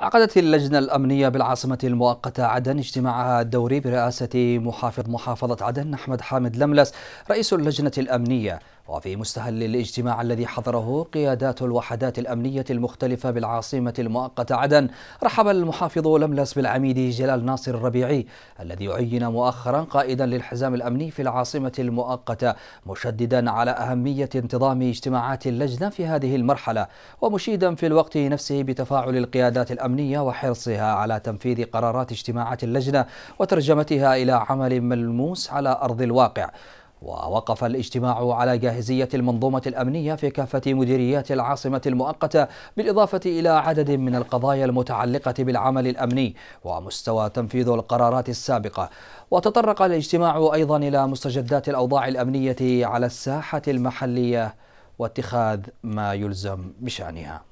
عقدت اللجنة الأمنية بالعاصمة المؤقتة عدن اجتماعها الدوري برئاسة محافظ محافظة عدن أحمد حامد لملس رئيس اللجنة الأمنية وفي مستهل الاجتماع الذي حضره قيادات الوحدات الأمنية المختلفة بالعاصمة المؤقتة عدن رحب المحافظ لملس بالعميد جلال ناصر الربيعي الذي عين مؤخرا قائدا للحزام الأمني في العاصمة المؤقتة مشددا على أهمية انتظام اجتماعات اللجنة في هذه المرحلة ومشيدا في الوقت نفسه بتفاعل القيادات الأمنية وحرصها على تنفيذ قرارات اجتماعات اللجنة وترجمتها إلى عمل ملموس على أرض الواقع ووقف الاجتماع على جاهزية المنظومة الأمنية في كافة مديريات العاصمة المؤقتة بالإضافة إلى عدد من القضايا المتعلقة بالعمل الأمني ومستوى تنفيذ القرارات السابقة وتطرق الاجتماع أيضا إلى مستجدات الأوضاع الأمنية على الساحة المحلية واتخاذ ما يلزم بشأنها